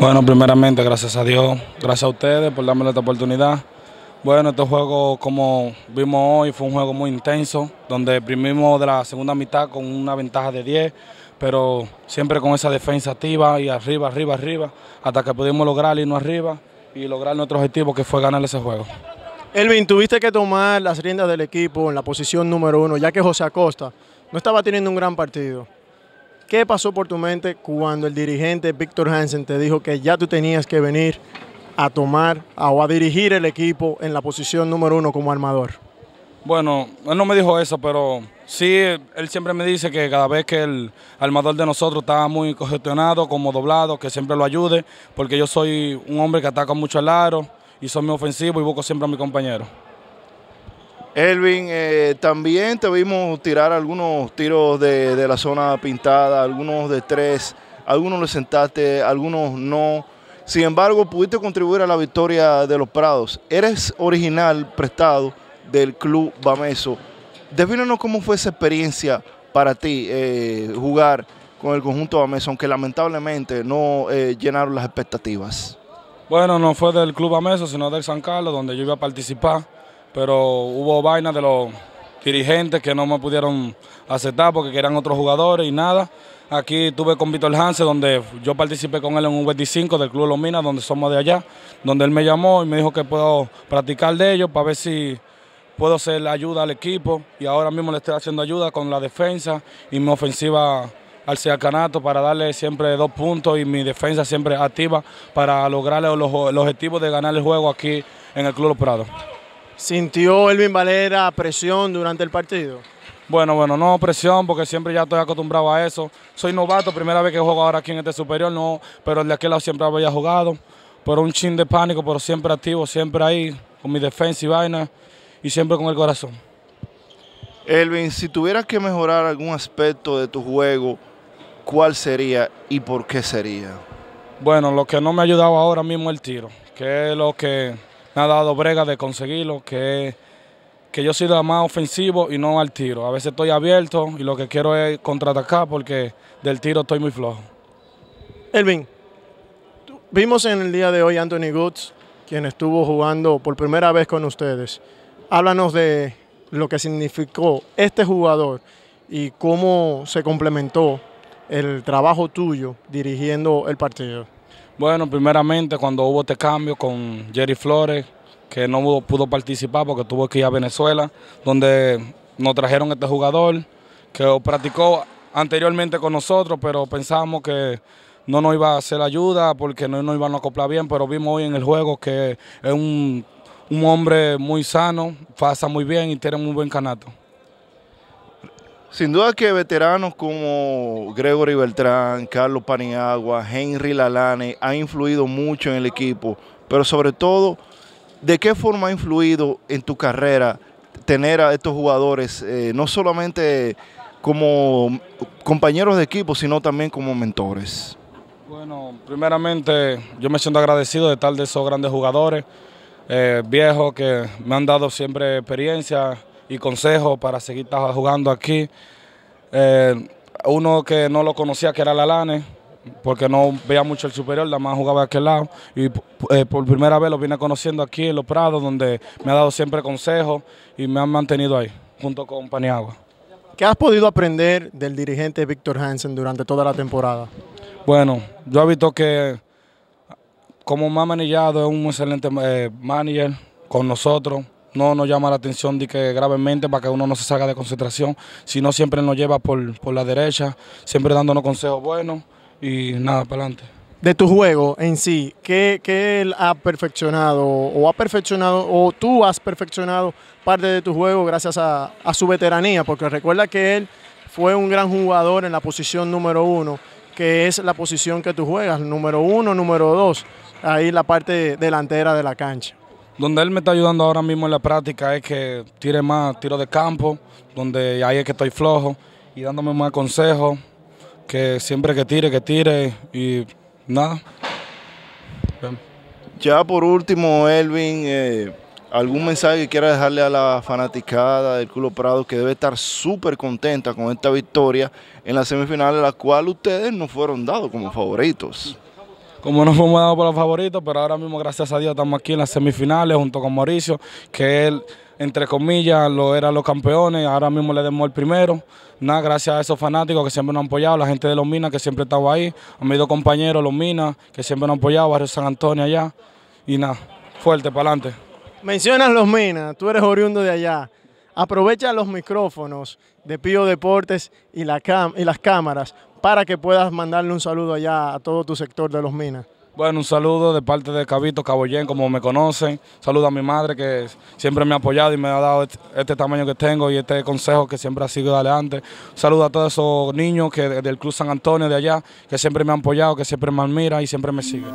Bueno, primeramente, gracias a Dios, gracias a ustedes por darme esta oportunidad. Bueno, este juego, como vimos hoy, fue un juego muy intenso, donde primimos de la segunda mitad con una ventaja de 10, pero siempre con esa defensa activa y arriba, arriba, arriba, hasta que pudimos lograr irnos arriba y lograr nuestro objetivo, que fue ganar ese juego. Elvin, tuviste que tomar las riendas del equipo en la posición número uno, ya que José Acosta no estaba teniendo un gran partido. ¿Qué pasó por tu mente cuando el dirigente Víctor Hansen te dijo que ya tú tenías que venir a tomar o a dirigir el equipo en la posición número uno como armador? Bueno, él no me dijo eso, pero sí, él siempre me dice que cada vez que el armador de nosotros está muy congestionado, como doblado, que siempre lo ayude, porque yo soy un hombre que ataca mucho al aro y soy ofensivo y busco siempre a mi compañero. Elvin, eh, también te vimos tirar algunos tiros de, la zona pintada, algunos de tres, algunos le sentaste, algunos no. Sin embargo, pudiste contribuir a la victoria de los Prados. Eres original prestado del club Bameso. Defínenos cómo fue esa experiencia para ti eh, jugar con el conjunto Bameso, aunque lamentablemente no eh, llenaron las expectativas. Bueno, no fue del Club Ameso, sino del San Carlos, donde yo iba a participar, pero hubo vainas de los dirigentes que no me pudieron aceptar porque eran otros jugadores y nada. Aquí estuve con Víctor Hansen, donde yo participé con él en un 25 del Club Lomina, donde somos de allá, donde él me llamó y me dijo que puedo practicar de ellos para ver si puedo hacer ayuda al equipo. Y ahora mismo le estoy haciendo ayuda con la defensa y mi ofensiva al Seacanato para darle siempre dos puntos y mi defensa siempre activa para lograr los, objetivo objetivos de ganar el juego aquí en el Club Los Prados. ¿Sintió Elvin Valera presión durante el partido? Bueno, bueno, no presión porque siempre ya estoy acostumbrado a eso. Soy novato, primera vez que juego ahora aquí en este superior, no, pero de aquel lado siempre había jugado. Pero un chin de pánico, pero siempre activo, siempre ahí, con mi defensa y vaina y siempre con el corazón. Elvin, si tuvieras que mejorar algún aspecto de tu juego, ¿cuál sería y por qué sería? Bueno, lo que no me ha ayudado ahora mismo es el tiro, que es lo que me ha dado brega de conseguirlo, que, que yo soy más ofensivo y no al tiro. A veces estoy abierto y lo que quiero es contraatacar porque del tiro estoy muy flojo. Elvin, vimos en el día de hoy Anthony Goods, quien estuvo jugando por primera vez con ustedes. Háblanos de lo que significó este jugador y cómo se complementó el trabajo tuyo dirigiendo el partido? Bueno, primeramente cuando hubo este cambio con Jerry Flores, que no pudo, participar porque tuvo que ir a Venezuela, donde nos trajeron este jugador que practicó anteriormente con nosotros, pero pensamos que no nos iba a hacer ayuda porque no nos iban a acoplar bien, pero vimos hoy en el juego que es un, un hombre muy sano, pasa muy bien y tiene muy buen canato. Sin duda que veteranos como Gregory Beltrán, Carlos Paniagua, Henry Lalane han influido mucho en el equipo, pero sobre todo, ¿de qué forma ha influido en tu carrera tener a estos jugadores, eh, no solamente como compañeros de equipo, sino también como mentores? Bueno, primeramente yo me siento agradecido de estar de esos grandes jugadores, eh, viejos que me han dado siempre experiencia, y consejos para seguir jugando aquí. Eh, uno que no lo conocía, que era Lalane, porque no veía mucho el superior, nada más jugaba de aquel lado. Y eh, por primera vez lo vine conociendo aquí en Los Prados, donde me ha dado siempre consejos y me han mantenido ahí, junto con Paniagua. ¿Qué has podido aprender del dirigente Víctor Hansen durante toda la temporada? Bueno, yo he visto que como más manillado es un excelente eh, manager con nosotros, no nos llama la atención de que gravemente para que uno no se salga de concentración, sino siempre nos lleva por, por la derecha, siempre dándonos consejos buenos y nada, para adelante. De tu juego en sí, ¿qué, él ha perfeccionado o ha perfeccionado o tú has perfeccionado parte de tu juego gracias a su veteranía? Porque recuerda que él fue un gran jugador en la posición número uno, que es la posición que tú juegas, número uno, número dos, ahí la parte delantera de la cancha. Donde él me está ayudando ahora mismo en la práctica es que tire más tiro de campo, donde ahí es que estoy flojo y dándome más consejos, que siempre que tire, que tire y nada. Ya por último, Elvin, eh, ¿algún mensaje que quiera dejarle a la fanaticada del culo Prado que debe estar súper contenta con esta victoria en la semifinal, la cual ustedes no fueron dados como favoritos? como no fuimos dado por los favoritos, pero ahora mismo, gracias a Dios, estamos aquí en las semifinales junto con Mauricio, que él, entre comillas, lo eran los campeones, ahora mismo le demos el primero. Nada, gracias a esos fanáticos que siempre nos han apoyado, la gente de Los Minas que siempre estaba ahí, a mis dos compañeros, Los Minas, que siempre nos han apoyado, Barrio San Antonio allá, y nada, fuerte, para adelante. Mencionas Los Minas, tú eres oriundo de allá. Aprovecha los micrófonos de Pío Deportes y, la y las cámaras para que puedas mandarle un saludo allá a todo tu sector de los minas. Bueno, un saludo de parte de Cabito Cabollén, como me conocen. Saludo a mi madre que siempre me ha apoyado y me ha dado este, este, tamaño que tengo y este consejo que siempre ha sido adelante. Saludo a todos esos niños que del Club San Antonio de allá, que siempre me han apoyado, que siempre me admiran y siempre me siguen.